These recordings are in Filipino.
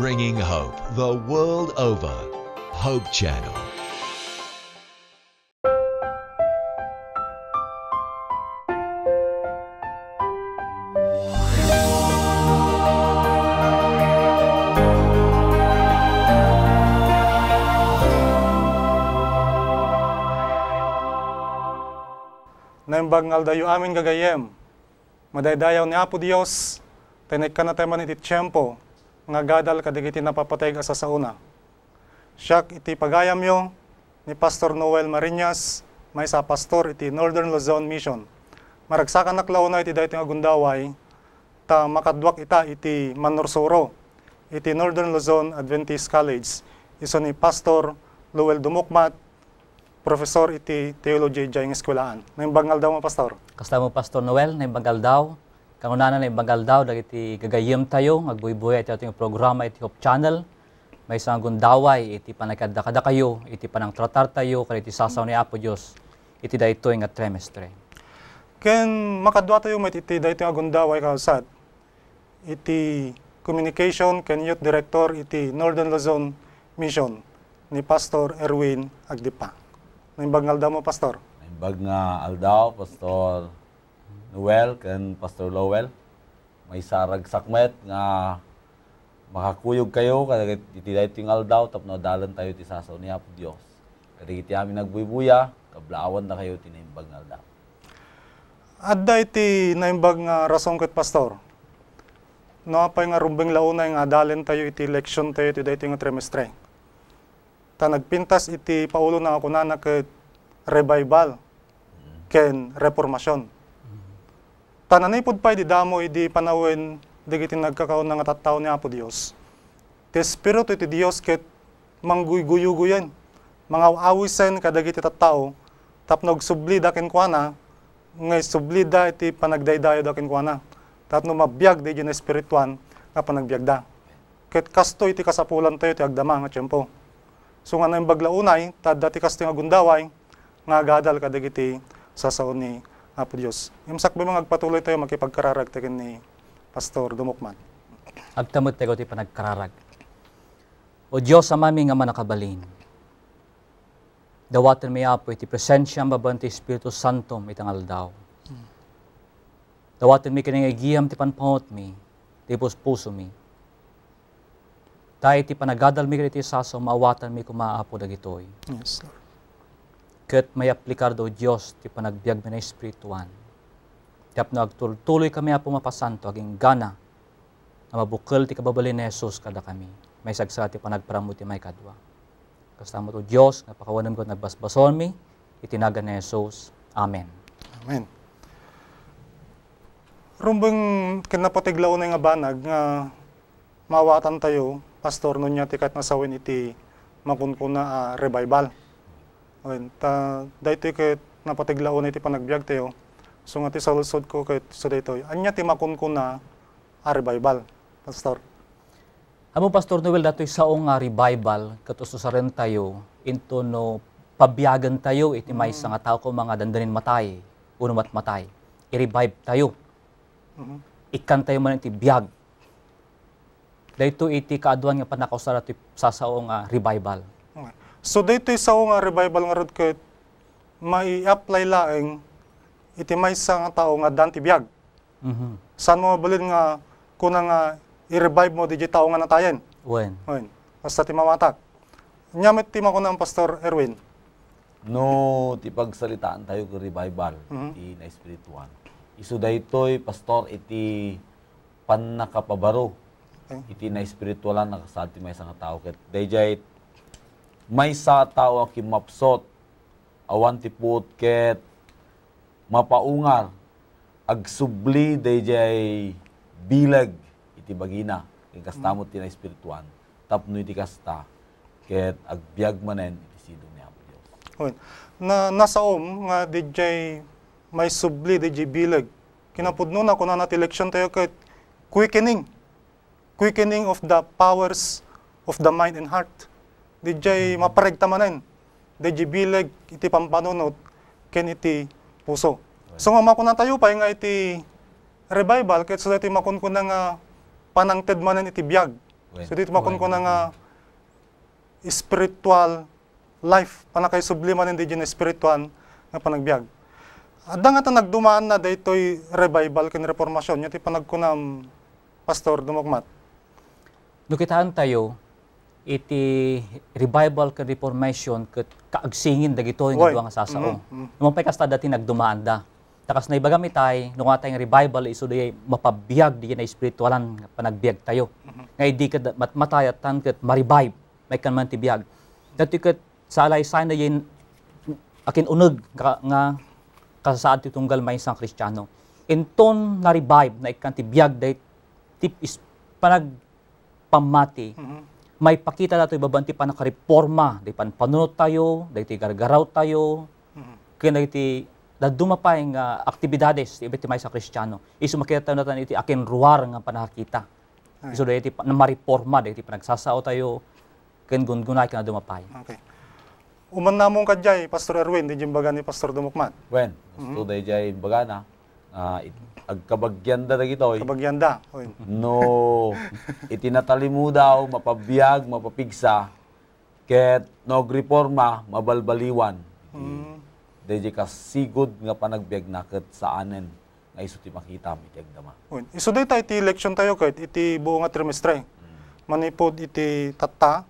bringing hope the world over. Hope Channel. Nembag ngaldayo amin gagayem, madaydayaw ni Apo Diyos, tenek ka na teman iti tiyempo, nga gadal kadigiti napapatay asa sa una. Siyak iti pagayam yo ni Pastor Noel Marinas, may sa pastor iti Northern Luzon Mission. Maragsakan na klauna iti dayto nga gundaway, ta makadwak ita iti Manorsoro, iti Northern Luzon Adventist College. Iso ni Pastor Lowell Dumukmat, professor iti Theology Diyang Eskwelaan. Naimbangal daw mo, Pastor? Kasama mo, Pastor Noel, naimbangal daw. Kangunanan na ibagal daw, dagiti gagayim tayo, agbuibuya iti ating programa, iti Hope Channel. May isang gundaway, iti panagkadakada kayo, iti panang tratar tayo, kaya iti sasaw ni Apo Diyos, iti da ito nga trimestre. Ken makadwa tayo met iti da ito nga gundaway kausad. Iti Communication ken Youth Director iti Northern Luzon Mission ni Pastor Erwin Agdipa. Naimbag nga aldaw mo, Pastor? Naimbag nga aldaw, Pastor Noel kan Pastor Lowell. May sarag sakmet nga makakuyog kayo kada itiday tingal daw tapno dalan tayo ti sasaw ni Apo Dios. Kada iti amin nagbuybuya, kablawan na kayo tinaimbag nga aldaw. Adda iti naimbag nga rason ket pastor. No apay nga rumbeng launay nga dalan tayo iti election tayo iti dayti nga trimestre. Ta nagpintas iti paulo na ako na ket revival mm. ken reformasyon tananay Tananipod pa'y di damo idi panawen digiti nagkakaon nga tattao ni Apo Dios. Ti Espiritu ti Dios ket mangguyuguyuguyan, mga awisen kadagiti tattao, tapnog subli dakin kuana, nga subli da iti panagdaydayo dakin kuana. Tapno mabiyag di gen espirituan nga panagbiag da. Ket kasto iti kasapulan tayo ti agdama nga tiempo. So nga na yung baglaunay, tad dati kasto nga gundaway, nga agadal kadagiti sa saon ni Apo ah, Diyos. Yung sakbay mga agpatuloy tayo makipagkararag tayo ni Pastor Dumukman. Agtamot tayo ti panagkararag. O Diyos amami nga manakabalin. Dawatan may apo iti presensya ang babanti Espiritu Santo itangal daw. Hmm. Dawatan mi kining igiyam ti panpangot mi, ti puspuso mi. Dahil ti panagadal mi kiti saso, maawatan mi kumaapo dagitoy. Yes, Lord. Ket may aplikar do Dios ti panagbiag mi na espirituan. Tapno agtultuloy kami apo mapasanto aging gana na mabukel ti kababalin ni Jesus kada kami. May sagsa ti panagparamu ti may kadwa. Kasama to Dios nga pakawanan ko nagbasbason mi itinagan ni Jesus. Amen. Amen. Rumbang kinapatiglaw na nga banag nga mawatan tayo, pastor, nun niya tikat nasawin iti makunkuna uh, revival. Ayun, ta, dahito kahit napatigla unay ti panagbiag tayo, so nga ti salusod ko kahit so dito, anya ti makun ko na a revival, Pastor. Amo Pastor Noel, dato'y saong nga revival, katuso sa rin tayo, into no pabiyagan tayo, iti may mm. nga tao ko mga dandanin matay, unumat matay. I-revive tayo. Mm-hmm. Ikan tayo man iti biyag. Dahito iti kaaduan nga panakaw sa sasaong nga revival. So dito sa nga revival nga rod ket mai-apply laeng iti may sa nga tao nga danti biag. Mm -hmm. Saan mo balin nga kuna nga i-revive mo di tao nga natayen? Wen. Wen. Basta ti mamatak. Nyamit ti ko ng Pastor Erwin. No, ti pagsalitaan tayo ko revival mm -hmm. ti spiritual. Isu daytoy pastor iti pannakapabaro. Okay. Iti na spiritualan nakasad ti may nga tao ket dayjay may sa tao aki mapsot, awan tipot ket, mapaungar, agsubli dayjay bilag iti bagina, king kastamot mm. ti na espirituan, tapno iti kasta, ket agbiag manen iti sidong ni Apo Dios. Na nasaom nga dayjay may subli dayjay bilag, kinapudno na kuno na election tayo ket quickening, quickening of the powers of the mind and heart Dijay maparigtamanin. Dijay bilag iti pampanunot ken iti puso. So nga makuna tayo pa nga iti revival ket so dito makunkun nga panangted manen iti biyag. So dito makunkun nga spiritual life panakay subliman iti na spiritual nga panagbiag. Adda nga ta nagdumaan na daytoy revival ken reformasyon iti panagkunam pastor dumugmat. Dukitaan tayo iti revival ka reformation ket kaagsingin dagitoy nga duwa nga sasaong. Mm -hmm. Mm-hmm. Umapay kasta dati nagdumaanda. Takas na ibagam itay, nung atay revival iso di mapabiyag di na espiritualan panagbiag tayo. Mm -hmm. Ngay di kat matmatay at tan kat marivive, may kan man tibiyag. Dati kat sa alaysayan na yin akin unod nga, nga kasasaad titunggal may isang kristyano. Inton na revive na ikan tibiyag day tip is panagpamati. mm -hmm may pakita dato ibabanti pa nakareforma day pan panunot tayo dayti gargaraw tayo mm-hmm. kaya dayti daduma pa nga uh, aktibidades ibiti may sa kristyano isu makita tayo natan iti akin ruwar nga panakita okay. isu dayti na mariporma dayti panagsasao tayo ken gungunay kana dumapay okay uman namong kadjay pastor Erwin di jimbagan ni pastor Dumukman wen gusto mm-hmm. dayjay bagana uh, ag kabagyanda da oy. Kabagyanda. Oy. No, itinatali mo daw, mapabiyag, mapapigsa, ket nogreforma, mabalbaliwan. Hmm. Deje ka sigod nga panagbiag naket sa anen nga iso ti makita mi ti agdama. Iso day tayo iti election tayo kahit iti buo nga trimestre. Hmm. Manipod iti tata,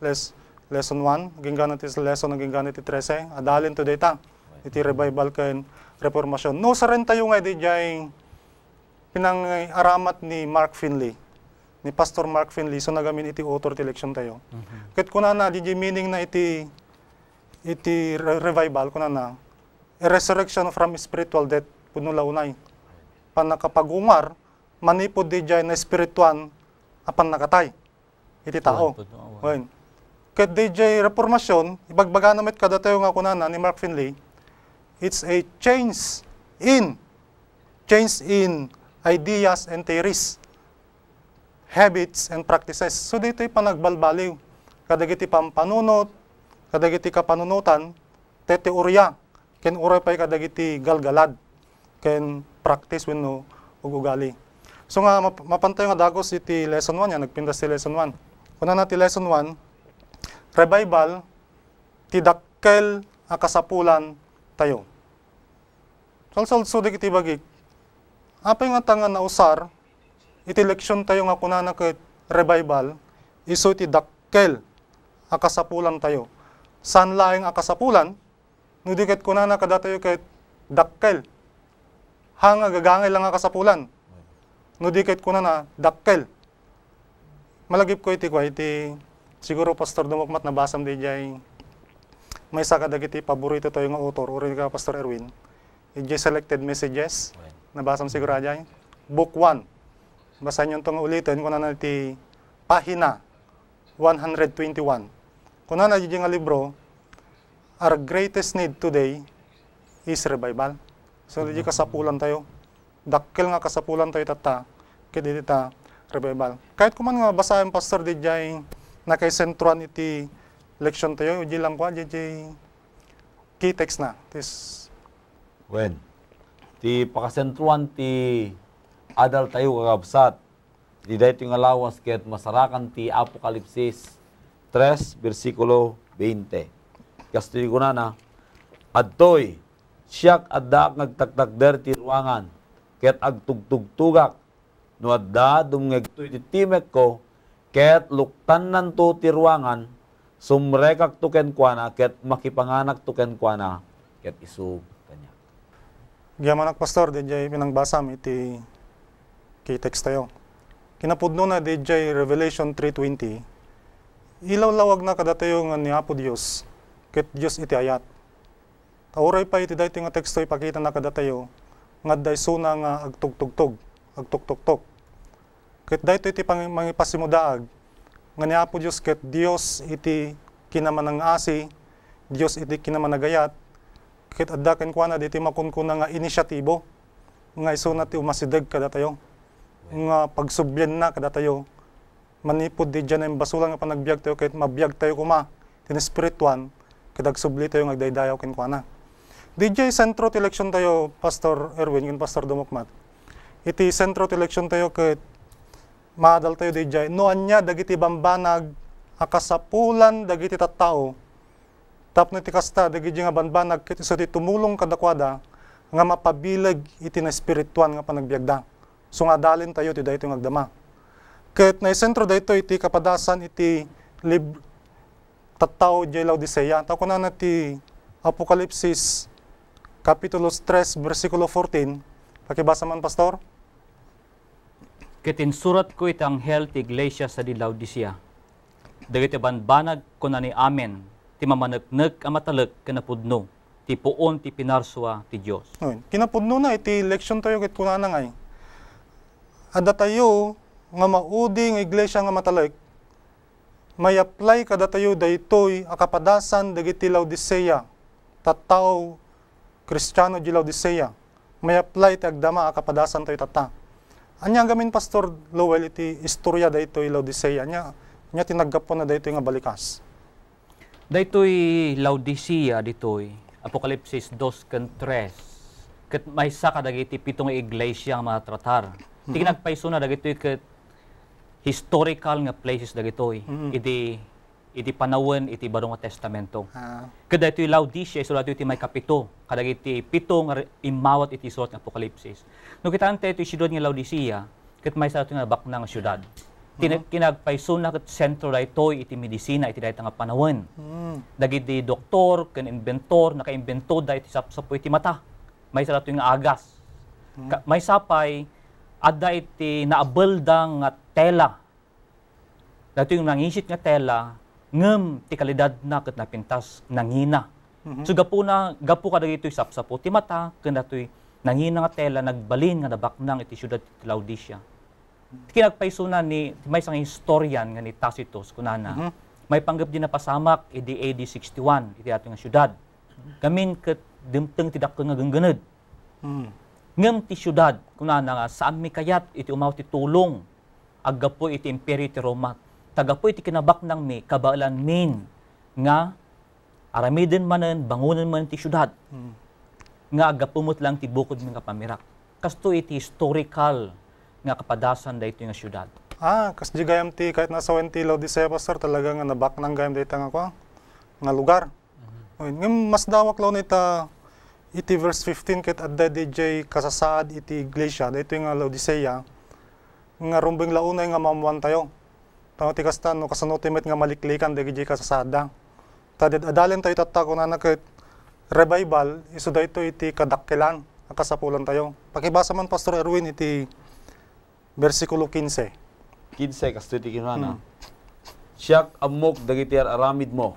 les, lesson 1, gingganit is lesson, gingganit iti 13, adalin to data. Iti revival kayo Reformasyon. No, sarenta yung edi diyang pinangaramat ni Mark Finley, ni Pastor Mark Finley, so nagamin iti authority election tayo. Mm-hmm. Kat kuna na, di meaning na iti, iti revival, kuna na, a resurrection from spiritual death, puno launay. Panakapagungar, manipod di diyay na spirituan, apan nakatay. Iti tao. Wen. Kat di diyay reformasyon, ibagbaga namit kada tayo nga kuna na ni Mark Finley, It's a change in, change in ideas and theories, habits and practices. So dito'y panagbalbaliw. Kadagiti pampanunot, kadagiti kapanunutan, teteorya, ken uray pa'y kadagiti galgalad, ken practice wenno ugugali. So nga map mapantay nga dagos iti lesson 1 yan, nagpindas ti lesson 1. Kuna na ti lesson 1, revival ti dakkel a kasapulan tayo. Salsalsude iti bagik. Apay nga tanga na usar, iti leksyon tayo nga kunana ket revival, iso iti dakkel, akasapulan tayo. San laing akasapulan, nudiket kunana kada tayo ket dakkel. Hanga gagangay lang akasapulan. Nudiket kunana dakkel. Malagip ko iti kwa iti siguro pastor dumukmat nabasam di jay may sa kadagiti paborito tayo nga author uri ka Pastor Erwin. Ijay selected messages nabasam siguro ajay. Book 1. Basahin niyo tong ulitin kuno na ti pahina 121. Kuno na nga libro Our greatest need today is revival. So mm -hmm. kasapulan tayo. Dakkel nga kasapulan tayo tata kedi ta revival. Kahit kuman nga basahin pastor dijay na kay sentruan iti leksyon tayo, uji lang ko, jiji key text na. This... When? Ti pakasentruan ti adal tayo kagabsat. Di dahito yung alawas kaya't masarakan ti Apokalipsis 3, versikulo 20. Kasto yung na, Adtoy, siyak adda nagtagtag der ti ruangan, kaya't agtugtugtugak, no adda dumngagtoy ti timek ko, kaya't luktan nanto ti ruangan, sumrekak tuken kuana ket makipanganak tuken kuana ket isug kanya. Giyamanak pastor DJ pinangbasam iti kay text tayo. Kinapudno na DJ Revelation 3:20. Ilawlawag lawag na kadatayo nga ni Apo Dios ket Dios iti ayat. Kauray pa iti daytoy nga teksto ipakita na kadatayo nga daysuna nga agtugtugtog, agtuktuktok. Ket daytoy iti mangipasimudag nga niya po Diyos ket Dios iti kinamanangasi, Dios iti kinamanagayat, ket adda ken kuana iti makunkuna nga inisyatibo nga isunat ti umasideg kada tayo nga pagsubyan na kada tayo manipod di dyan ang basulan nga panagbiag tayo kahit mabiag tayo kuma tinispirituan kadagsubli tayo nga daydayaw ken kuana di dyan sentro ti eleksyon tayo Pastor Erwin ken Pastor Dumukmat iti sentro ti eleksyon tayo kahit maadal tayo di jay. Noan dagiti bambanag akasapulan dagiti tattao. Tapno iti kasta dagiti nga banbanag kiti sa tumulong kadakwada nga mapabilag iti na espirituan nga panagbiagda. So nga dalin tayo ti dayto nga agdama. ket na sentro dayto iti kapadasan iti lib tattao jay Laodicea. Tako na ti Apokalipsis Kapitulo 3, bersikulo 14. Pakibasa man, Pastor. Ket insurat ko itang healthy iglesia sa di Laodicea. Dagiti banbanag ko na ni amen, ti mamanagnak amatalek kanapudno, ti puon ti pinarswa ti Dios. Kinapudno na iti leksyon tayo ket kunanan ay. Ada tayo nga mauding iglesia nga matalek, may apply kada tayo daytoy akapadasan dagiti Laodicea, tataw Kristiano di Laodicea. May apply ti agdama akapadasan tayo tatta Anya gamin Pastor Lowell iti istorya ito'y Laodicea nya nya tinaggapon na daytoy nga balikas. Daytoy Laodicea ditoy Apokalipsis 2 ken 3. Ket maysa ka dagiti pitong iglesia nga matratar. Mm -hmm. Iti mhm. nagpaiso na dagitoy ket historical nga places dagitoy. Mm -hmm. Idi iti panawen iti baro nga Testamento. Ah. Kada iti Laodicea isulat iti may kapito. Kada iti pito nga imawat iti surat ng Apokalipsis. No kitante iti siyudad nga Laodicea ket may sarot nga bakna nga siyudad. Mm-hmm. Kinagpaisun na kat sentro daytoy iti medisina iti dayta nga panawen. Mm-hmm. Dagiti doktor ken inventor naka-invento da iti sapsapo iti mata. May sarot nga agas. Mm-hmm. Ka- may sapay adda iti naabelda nga tela. Dato yung nangisit nga tela ngem ti kalidad na ket napintas nangina. Mm-hmm. So gapo na gapo kada ditoy sapsapo ti mata ken datoy nangina nga tela nagbalin nga nabaknang iti syudad ti Laodicea. Mhm. Kinagpaisuna ni may isang historian nga ni Tacitus kunana. Mm-hmm. May panggap din na pasamak iti AD 61 iti ato nga syudad. Kamin mhm. ket dimteng ti dakkel nga genggened. Mm. Ngem ti syudad kunana nga saan mi kayat iti umaw ti tulong aggapo iti imperyo ti Roma tagapoy ti kinabak nang mi kabalan min nga aramiden manen bangunan man ti syudad. Hmm. Nga agapumot lang ti bukod nga pamirak. Kasto iti historical nga kapadasan dayto nga syudad. Ah, kas di gayam ti kahit nasa wenti Laodicea pastor talaga nga nang gayam dayta nga ko nga lugar. Mm -hmm. mas dawak law nita iti verse 15 ket adda DJ kasasaad iti iglesia dayto nga Laodicea nga rumbeng launay nga mamuan tayo tangatigastan no kasano kasanotimet nga maliklikan ka sasadang. Tadid adalen tayo tatta ko na nakit revival iso dayto iti kadakkelan akasapulan tayo. Pakibasa man Pastor Erwin iti bersikulo 15. 15 kasto iti kinana. Hmm. Siyak amok dagiti aramid mo.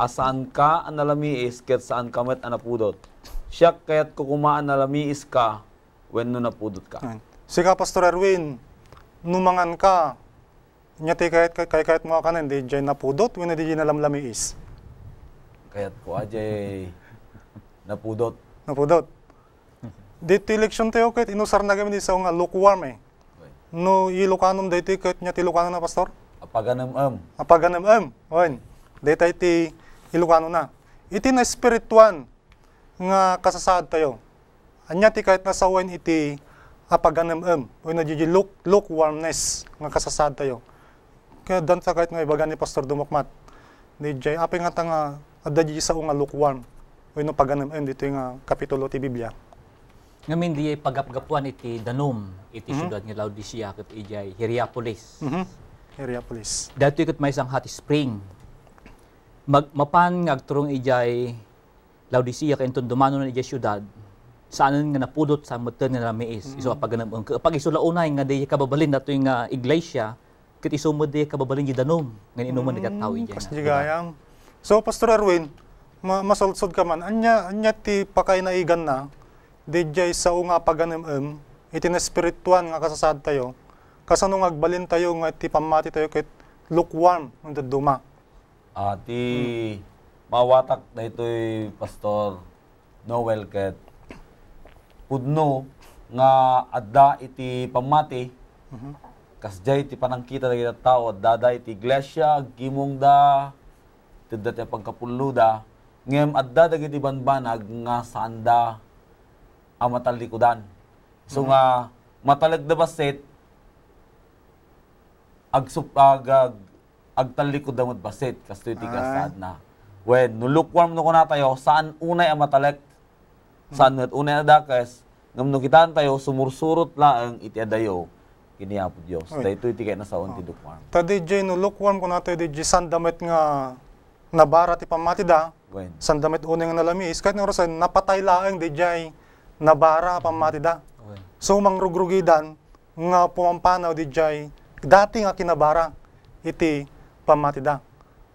Asaan ka analamiis ket saan kamet anapudot. Siyak kayat kukumaan analamiis ka when no napudot ka. Sika Pastor Erwin, numangan ka Nya ti kahit kahit kahit mo kanen di jay napudot wen di nalamlami is. Kayat ko ajay ah, napudot. Napudot. Dito election tayo kahit inusar na gamit sa nga ah, lukewarm eh. No ilokanom dito kahit nya ti Ilocano na pastor? Apaganam am. Apaganam am. Wen. Dito ti Ilocano na. Iti na spirituan nga kasasad tayo. Anya ti kahit nasawen iti apaganam am. Wenno di lukewarmness nga kasasad tayo kaya dan sa kahit nga ibaga ni Pastor Dumakmat, ni Jay, apay nga tanga, adadji sa unga lukewarm. O ino paganam, ayun dito yung ah, kapitulo ti Biblia. Nga Ngamin di pagapgapuan iti Danum, iti mm -hmm. syudad nga Laodicea, kip ijay Hierapolis. Mm -hmm. Hierapolis. Dato ikot may isang hot spring. Mag, mapan agturong ijay Laodicea, kaya dumano na ijay syudad, saanan nga napudot sa mutan nga namiis. Mm -hmm. Iso paganam ang kapag iso nga di kababalin dato yung uh, iglesia ket isumod di kababalin di danom ngan inuman mm. tawi diyan. Kas diba? gayam. So Pastor Erwin, ma masulsod ka man anya anya ti pakay na igan na dijay sa unga paganemem itinespirituan nga kasasad tayo kasano nga agbalin tayo nga ti pamati tayo ket lukewarm ng duma. Ati ah, hmm. mawatak na ito'y Pastor Noel ket pudno nga adda iti pamati mm -hmm kasjay ti panangkita dagiti tao daday ti iglesia gimong da tidda ti pagkapullo da ngem adda dagiti banbanag nga saan da ang matalikudan so hmm nga matalag da baset agsup agag agtalikod da baset kastoy ti ah. kasad na when nulukwarm no kuna tayo saan unay ang matalek saan hmm unay adakes ngam no kitaan tayo sumursurot laeng iti adayo kiniyapod Diyos. Okay. Dahito iti kay nasa unti lukwam. Ah. Tadi jay no lukwam ko di iti sandamit nga nabara ti pamatida. Gwen. Sandamit uneng nga nalamis. Kahit nga rosan, napatay laeng di jay nabara pamatida. Gwen. So mangrugrogidan nga pumampanaw di jay dati nga kinabara iti pamatida.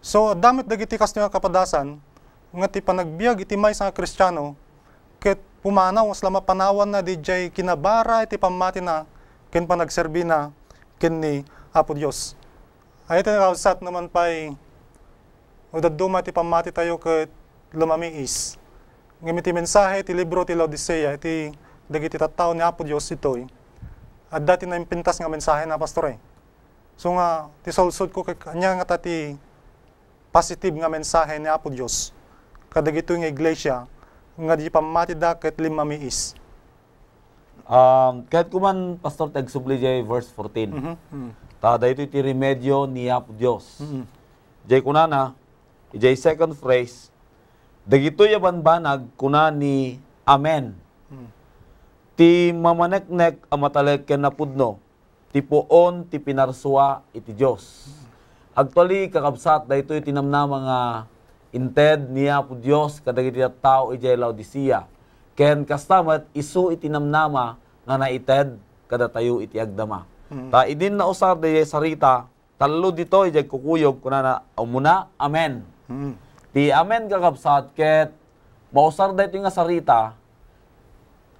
So damit dagiti kasto nga kapadasan nga ti panagbiag iti may sa kristyano ket pumanaw as lama panawan na di jay kinabara iti pamati na ken panagserbi na ken ni Apo Dios. Ay tinakausat naman pa'y o daduma ti pamati tayo ket lumamiis. Ngayon ti mensahe ti libro ti Laodicea iti dagiti tattao ni Apo Dios itoy. At dati na impintas nga mensahe na pastor pastore. Eh, so nga ti solsod ko kay kanya nga tati positive nga mensahe ni Apo Dios kadagito nga iglesia nga di pamati da ket lumamiis. Um, kahit kuman, Pastor, tagsubli jay verse 14. Mm-hmm, mm-hmm. Ta, dayto iti remedyo ni Apo Dios Mm-hmm. Jay kunana, jay second phrase, dagito yaban banag kuna ni Amen. Mm-hmm. Ti mamaneknek amatalek ken napudno, ti poon ti pinarsua iti Dios Mm-hmm. Actually, kakabsat, dayto iti itinamna nga inted ni Apo Dios kadagiti tao ijay Laodicea Ken kastamat isu itinamnama namnama nga naited kada tayo iti agdama. Hmm. Ta idin na usar de sarita talo dito ijag kukuyog kunana umuna amen. Hmm. Ti amen kakabsat ket mausar da nga sarita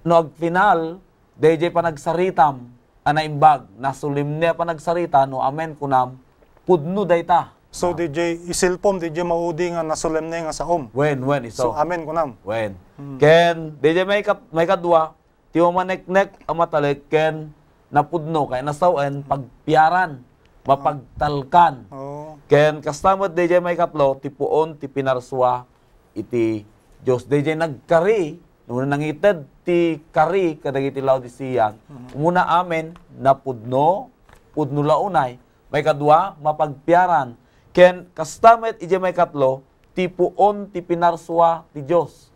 no ag final DJ pa nagsaritam anaimbag na sulimne pa nagsarita no amen kunam pudno dayta. So DJ isilpom DJ maudi nga nasulemne nga sa home. Wen wen iso. So amen kunam. Wen. Mm. ken DJ makeup may dua ti manek-nek amatalik ken napudno kay nasawen pagpiaran mapagtalkan oh. ken kastamot DJ makeup lo ti puon ti pinarswa iti Dios DJ nagkari no nangited ti kari kadagiti Laodicean, umuna mm-hmm. amen napudno, pudno launay, may kadwa mapagpiaran. Ken kastamet ije may katlo, ti puon ti pinarswa ti Dios.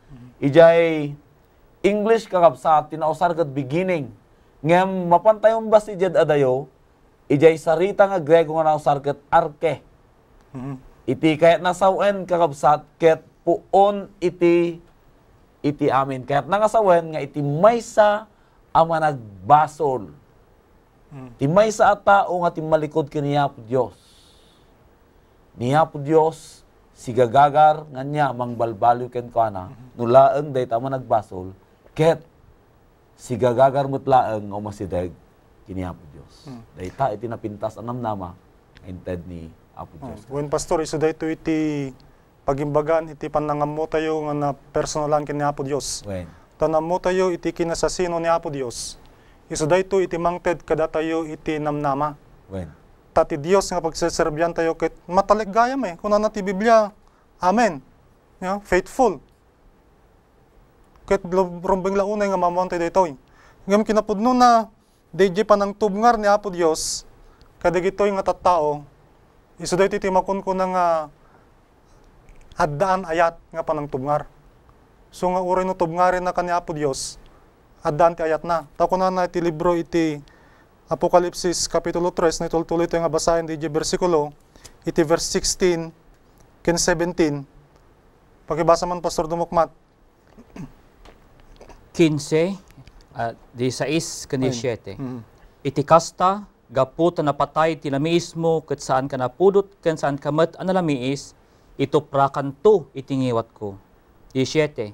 Ijay English kakabsa tinausar kat beginning. Ngem mapantayong ba si Jed Adayo, ijay sarita nga Grego nga nausar kat arke. Mm Iti kayat nasawen kakabsat ket puon iti iti amin. Kayat nangasawen nga iti maysa ama nagbasol. Mm -hmm. maysa a tao nga ti malikod kaniya po Dios. Niya po Dios sigagagar nganya mangbalbalyo ken kana mm-hmm. nulaeng day tama nagbasol ket sigagagar mutlaeng o masideg kini Apo Dios hmm. day ta iti napintas anam nama inted ni Apo mm. Dios hmm. when pastor iso day iti pagimbagan iti panangamo tayo nga na personalan kini Apo Dios when tanamo tayo iti kinasasino ni Apo Dios iso day iti mangted kada tayo iti namnama when Tati Dios nga pagseserbyan tayo kit matalikgayam eh. Kunan na ti Biblia. Amen. Yeah, faithful. Ket rumbeng launay nga mamuan tayo daytoy. Eh. Ngam kinapudno na DJ pa ng tubngar ni Apo Dios kadigitoy nga tattao isu dayti ti makun nga addaan ayat nga panang tubngar. So nga uray no tubngarin na kani Apo Dios addaan ti ayat na. Ta kunan na iti libro iti Apokalipsis Kapitulo 3, na itultuloy ito yung basahin di versikulo, iti verse 16, ken 17. Pakibasa man, Pastor Dumukmat. 15, uh, 16, ken 17. hmm Iti kasta, gaputa na patay ti lamiismo, ket saan ka napudot, ken saan ka met analamiis, ito prakanto itingiwat ko. 17.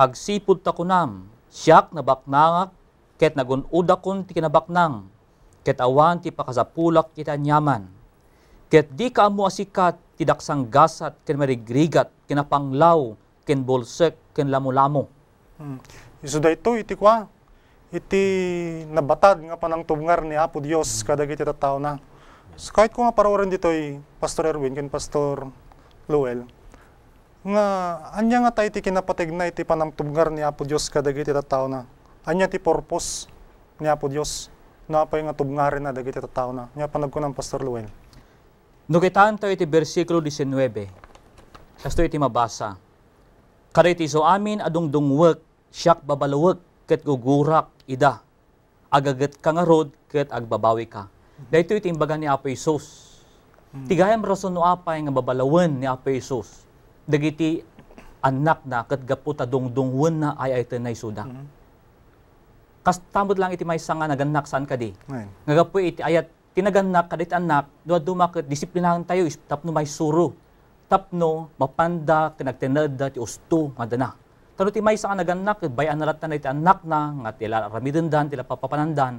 Agsipod ta kunam, siyak na baknangak, ket nagunuda kun ti kinabaknang, Ket awan ti pakasapulak iti anyaman. Ket di ka mo asikat ti daksang gasat ken marigrigat ken apanglaw ken bolsek ken lamulamo. Hmm. Isu da iti kwa iti nabatad nga panang tubngar ni Apo Dios kadagiti tao na. So kahit ko nga paroran ditoy Pastor Erwin ken Pastor Lowell nga anya nga tayo ti kinapateg na iti panang tubngar ni Apo Dios kadagiti tao na. Anya ti purpose ni Apo Dios na napay nga tubngaren na dagiti tattao na. Nya panagko ng Pastor Luel. No kitanto iti bersikulo 19. Kasto iti mabasa. Kariti so amin adungdungwek siyak babalawek ket gugurak ida. Agaget ka nga rod ket agbabawi ka. Dahito iti imbaga ni Apo Isus. Hmm. Tigayam rason no apa nga babalawen ni Apo Isus. Dagiti anak na ket gaputa dungdungwen na ay ay tenay suda. Hmm Kas tamod lang iti may nga naganak saan ka di. Ngagapu iti ayat tinaganak kadit anak, doa dumak disiplinahan tayo tapno may suro. Tapno mapanda kinagtinada ti usto nga dana. Tano ti may nga naganak bayan naratan na iti anak na nga tila ramidendan tila papapanandan.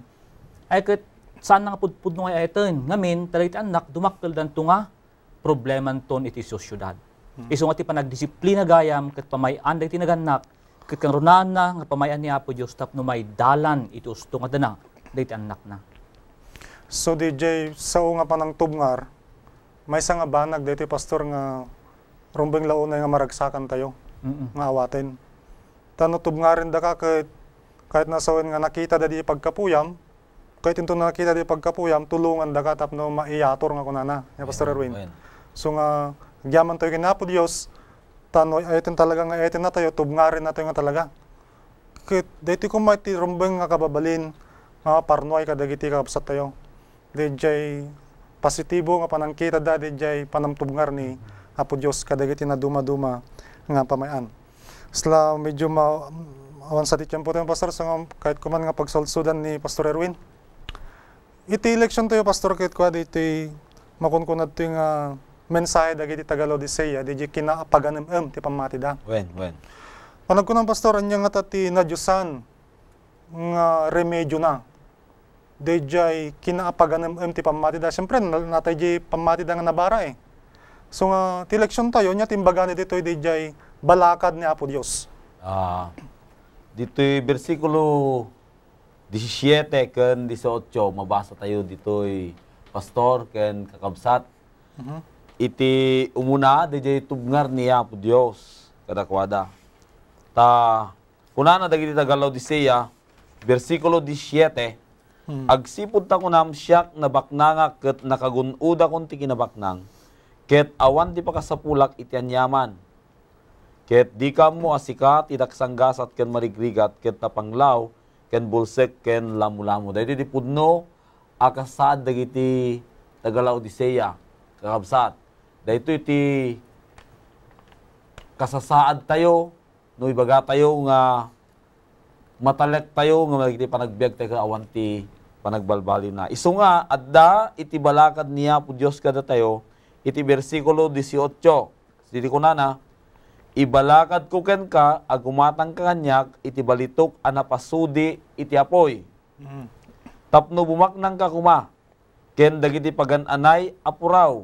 Ay ket saan nga pudpud ay ayatan ngamin talaga iti anak dumakkel dan nga, problema ton iti sosyudad. Hmm. Iso nga ti panagdisiplina gayam ket pamayan iti naganak Kat kang runaan na, nga pamayan ni Apo Diyos, tapno may dalan iti usto nga dana, dayt anak na. So DJ, sa nga panang tubngar, may isang nga banag dito pastor nga rumbeng launay nga maragsakan tayo, mm -mm. nga awatin. Tano tubngar tubngarin da ka kahit, kahit nasawin nga nakita da di pagkapuyam, kahit ito na nakita di pagkapuyam, tulungan da ka tapno maiyator nga kunana, nga pastor Erwin. So nga, gyaman tayo kinapod Diyos, tanoy ayatin talaga nga ayatin na tayo, tubngarin na tayo nga talaga. Kit, dito ko may tirumbeng nga kababalin, nga parnoy kadagiti kapsat tayo. Dijay positibo nga panangkita da, dijay panamtubngar ni Apo Diyos kadagiti na duma-duma nga pamayan. Sla medyo ma awan sa titiyang tayo, Pastor, sa so, kahit kuman nga pagsulsudan ni Pastor Erwin. Iti election tayo, Pastor, kahit kwa dito makunkunad tayo nga uh, mensahe dagiti Tagalog di di kinaapaganamem ti pamatida. Wen, wen. Panagkunan pastor anya nga ti nadyusan nga remedyo na dejay kinaapaganamem ti pamatida. Siyempre, natay di pamati da nga nabara eh. So nga, ti leksyon tayo, nya timbagan dito'y dejay balakad ni Apo Dios. Ah, dito'y bersikulo 17 ken 18, mabasa tayo dito'y pastor ken kakabsat. Mm -hmm iti umuna di tubngar niya po Diyos kadakwada. Ta kunana dagiti tagalaw di siya bersikulo 17 hmm. agsipud ta kunam syak na nabaknanga ket nakagunuda kun ti kinabaknang ket awan di pakasapulak iti anyaman. Ket di ka mo asikat idak ken marigrigat ket tapanglaw ken bulsek ken lamulamo. Dahil di pudno akasad dagiti Tagalaw Odisea, kakabsat. Dahito iti kasasaad tayo, no ibaga tayo nga matalek tayo nga magiti panagbiag tayo awan ti panagbalbali na. Isu nga, adda iti balakad niya po Diyos kada tayo, iti bersikulo 18. Sili ko na na, Ibalakad ko ken ka, agumatang ka kanyak, iti balitok anapasudi iti apoy. Mm. Tapno bumaknang ka kuma, ken dagiti pagananay apuraw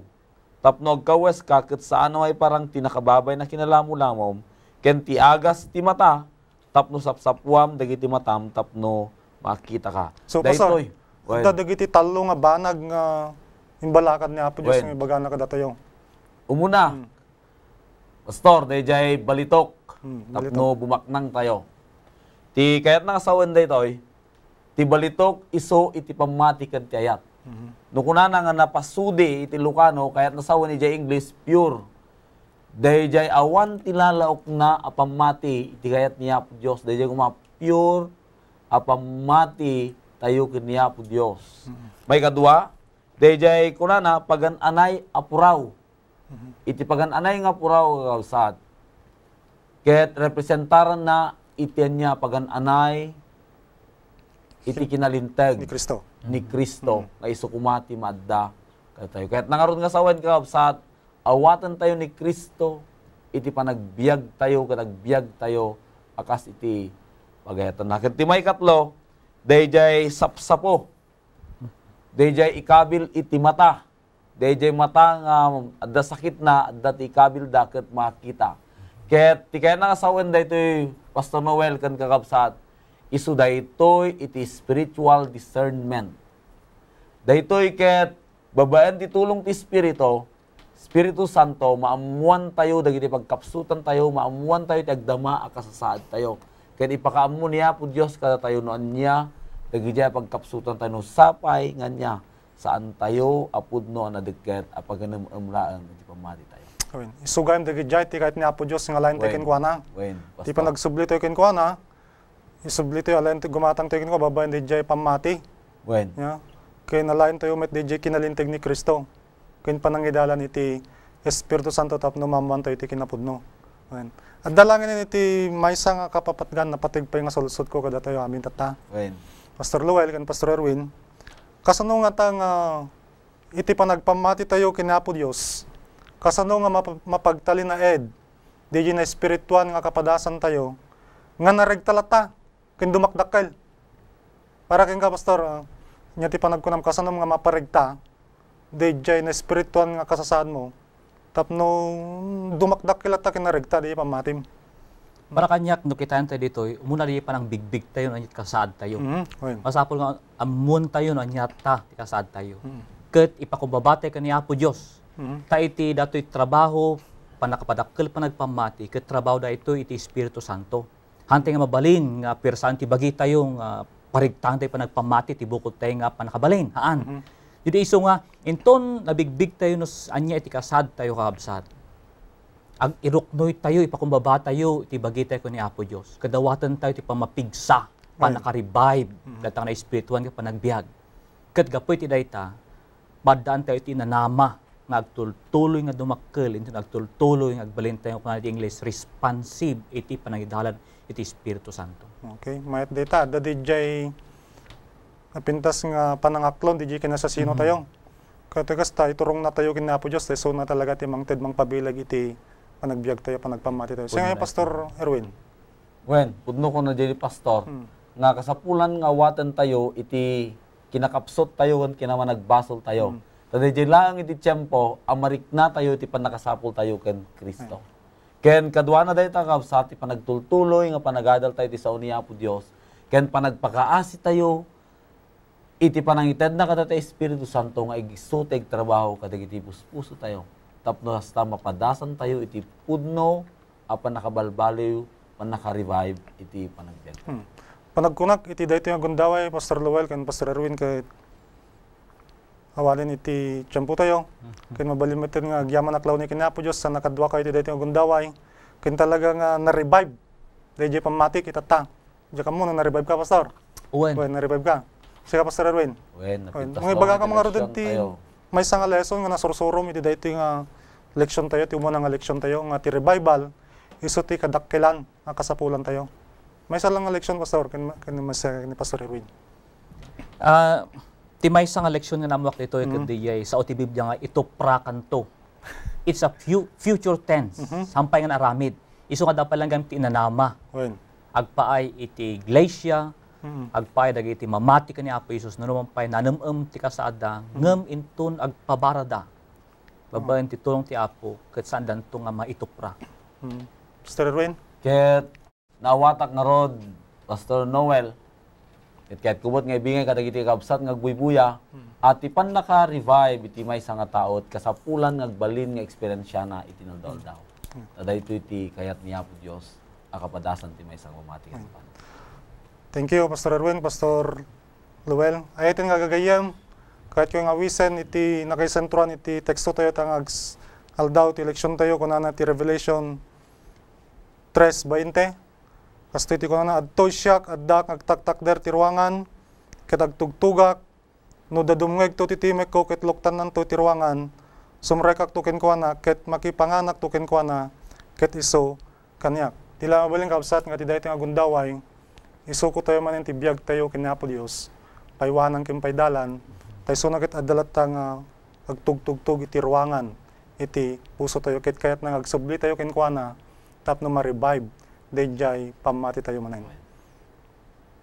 tapno kawas ka ket saano ay parang tinakababay na kinalamo-lamom ken ti agas ti mata tapno sapsapwam dagiti matam tapno makita ka. So Daytoy, well, dagiti talo nga banag nga imbalakad ni Apo Dios well, nga ibagana kadatayo. Umuna. Hmm. Pastor, dayjay balitok. Hmm, Tapno bumaknang tayo. Ti kayat nga sawen daytoy, ti balitok iso iti pamati ken ti ayat. Mm-hmm. Nukunana nga napasudi iti Ilocano kaya't nasawa ni Jay English pure. Dahil Jay awan tilalaok na apamati iti kayat niya po Diyos. Dahil Jay kuma pure apamati tayo kaniya po Diyos. Mm-hmm. May kadua, dahil Jay kunana pagananay apuraw. Mm-hmm. Iti pagananay nga puraw kausat. Kaya't representaran na iti niya pagananay iti kinalintag. Ni Kristo ni Kristo nga isukumati madda katayo. Kahit nangaroon nga sawen ka sa awatan tayo ni Kristo iti panagbiag tayo kanagbiag tayo akas iti pagayatan na. Iti may katlo, dayjay sapsapo, dayjay ikabil iti mata, dayjay mata nga adda sakit na adda ti ikabil daket makita. Ket ti kaya nga sawen daytoy Pastor Noel kan kakabsat Isu daytoy iti spiritual discernment. Daytoy ket babaan titulong ti Espiritu, Espiritu Santo, maamuan tayo, dagiti pagkapsutan tayo, maamuan tayo, ti a akasasaad tayo. Kaya ipakaamu niya po Diyos kada tayo noon niya, dagiti pagkapsutan tayo, sapay nga niya, saan tayo, apod no, nadagkat, apaganim umraan, iti pamati tayo. Amen. Isugayim dagiti ti kahit niya po Diyos nga lain tayo kuana. Di pa nagsubli tayo kuana, isublito alain gumatang tayo ko babayin DJ pamati. Wen. Yeah. Kaya nalain tayo met DJ kinalintig ni Kristo. Kaya panangidalan iti Espiritu Santo tapno mamuan tayo iti kinapudno. Wen. At dalangin iti maysa nga kapapatgan na patigpay nga solusod ko kada tayo amin tata. Wen. Pastor Lowell kan Pastor Erwin. Kasano nga ta nga uh, iti panagpamati tayo kinapod Dios. Kasano nga map mapagtali na ed. Di na espirituan nga kapadasan tayo. Nga narigtalata kin dumakdakkel. Para kin ka, pastor, uh, ah. nya ti panagkunam kasano nga maparigta, dayjay na spiritual nga kasasaan mo, tapno dumakdakkel at kinarigta, di pamatim. Para kanyak, no kita tayo dito, eh. munali pa ng bigbig tayo, anyat kasad tayo. Mm mm-hmm. Masapol nga, amun tayo, anyat ta, kasad tayo. Mm Kat ipakubabate ka ni Apo Diyos. Mm -hmm. Taiti dato'y trabaho, panakapadakkel panagpamati, nagpamati, kat trabaho da ito, iti Espiritu Santo hantay nga mabalin nga pirsa ti bagita yung uh, ah, parigtantay pa nagpamati ti bukod tayo nga panakabalin haan mm -hmm. iso nga, inton nabigbig tayo nos anya iti kasad tayo kaabsat. Ag iruknoy tayo, ipakumbaba tayo, iti bagitay ko ni Apo Dios. Kadawatan tayo, iti pamapigsa, panaka-revive, mm. mm-hmm. datang na espirituan ka panagbiag. Kat gapoy ti dayta, badaan tayo iti nanama, nga agtultuloy nga dumakkel, ito nagtultuloy nga agbalin tayo kung English, responsive iti panangidalan iti Espiritu Santo. Okay, mayat data, da DJ napintas nga panangaklon, DJ kinasasino mm -hmm. tayong. Katagas tayo, turong na tayo kinapo Diyos, so na talaga ti mang tidmang pabilag iti panagbiag tayo, panagpamati tayo. Sige Pastor Erwin. Wen, pudno ko na diri Pastor, hmm. nga kasapulan nga watan tayo iti kinakapsot tayo wen kinamanagbasol tayo. Hmm. Tadi lang iti tiyempo, amarik na tayo iti panakasapul tayo ken Kristo. Ken kadwana dahi takaw sa ti panagtultuloy nga panagadal tayo ti sa uniya po Diyos. Ken panagpakaasi tayo iti panangited na kada Espiritu Santo nga igisuteg trabaho kada iti puso tayo. Tapno hasta mapadasan tayo iti pudno apan nakabalbaliw pan iti panagbiag. Hmm. Panagkunak iti dayto nga gundaway Pastor Lowell ken Pastor Erwin kay awalin iti tiyempo tayo. Mhm. Kin mabalin matir nga agyaman law ni kinapo Diyos sa nakadwa kayo iti dating agundaway. Kin talaga nga na-revive. Dahil di pamati kita ta. Diyan ka muna, na-revive ka, Pastor. Uwen. Uwen, na-revive ka. Sige, Pastor Erwin. Uwen, napitas Mga ibaga ka mga rodin ti may isang lesson nga nasursurum iti dating nga ah, leksyon tayo, ti umuna nga leksyon tayo, nga ti revival, iso ti kadakkilan, nga kasapulan tayo. May isa lang nga leksyon, Pastor, kin, kin, kin, kin, Pastor Erwin. Ah, uh, Timay sa nga leksyon nga namuak dito eh, mm-hmm. kadiyay eh. sa OTB nga ito prakanto. It's a few, future tense. Mm-hmm. Sampay nga aramid. Iso nga dapat lang gamit inanama. Well. Agpaay iti iglesia, Mm-hmm. Agpay dagiti mamati kani Apo Isus no mampay nanumem ti kasada mm ngem intun agpabarada. Mm-hmm. Babaen ti tulong ti Apo ket saan danto nga maitupra. Mm-hmm. Pastor Erwin? Ket nawatak nga rod Pastor Noel Ket kayat kubot nga ibingay kada iti kabsat nga buybuya hmm. at ipan naka-revive iti may nga taot kasapulan nga balin nga eksperyensya na iti naldol daw. Hmm. Tada ito iti kayat niya po Diyos akapadasan ti may sang umati hmm. Thank you Pastor Erwin, Pastor Luel. Ayatin nga gagayam kahit yung awisen iti nakaisentruan iti teksto tayo tang aldaw ti eleksyon tayo kunan ti Revelation 3.20 Kastoy ti kunana adtoy siyak, addak, agtaktak der ti ruangan, ket agtugtugak, no dadumweg to titimek ko, ket luktanan to ti ruangan, sumrekak tukin kuana, ket makipanganak tukin kuana, ket iso kanyak. Tila mabaling kapsat nga ti dayta nga gundaway, iso ko tayo manin ti biyag tayo kinapo Dios, paywanan kim paydalan, tayo sunakit adalat ta nga agtugtugtog iti ruangan, iti puso tayo, ket kayat nang agsubli tayo kinkwana, tapno ma-revive denjay pamati tayo manan.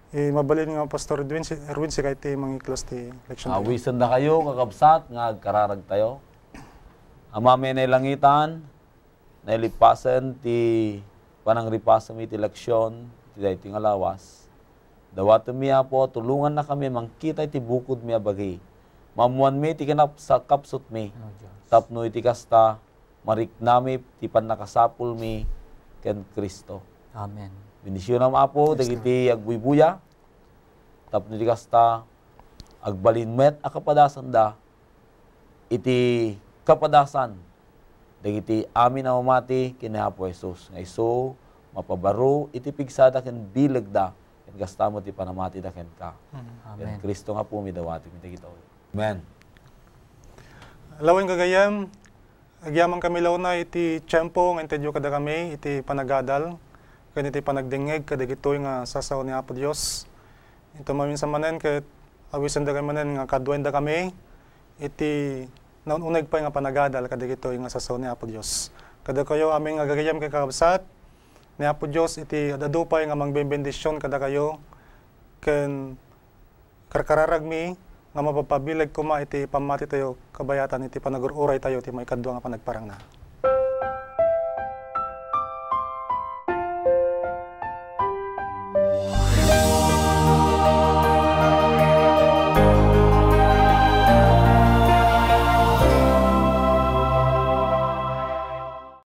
E eh, mabalin nga Pastor Edwin, si, Erwin si kahit mangiklas ti leksyon tayo. Ah, Awisan na kayo, kakabsat, nga kararag tayo. Amami na langitan, nailipasan ti panangripasan mi ti leksyon, ti dahi alawas. Dawato miya po, tulungan na kami, mangkita ti bukod mi abagi. Mamuan mi, ti kinap sa kapsot mi. Oh, Tapno iti kasta, marik nami, ti panakasapul mi, ken Kristo. Amen. Bendisyon ang Apo, yes, dagiti agbuibuya, tapno di kasta, agbalinmet akapadasan da, iti kapadasan, dagiti amin na mamati, kinahapo Jesus. Nga iso, mapabaro, iti pigsada ken bilag da, ken gasta mo panamati da ken ka. Amen. Ken Kristo nga po midawati, mitigitaw. Amen. Lawin kagayam, Agyamang kami law iti tiyempo nga intedyo kada kami iti panagadal. Kaniti panagdingeg, kadagitoy nga sasaw ni Apo Dios. Ito mamin sa manen, kahit awisan da manen nga kaduwen kami, iti naununag pa nga panagadal, kadagitoy nga sasaw ni Apo Dios. Kada kayo aming agagayam kay kakabsat, ni Apo Dios iti adadupay nga mangbembendisyon kada kayo, ken karkararag mi, nga mapapabilag kuma iti pamati tayo kabayatan iti panagururay tayo iti may kadwa nga panagparang na.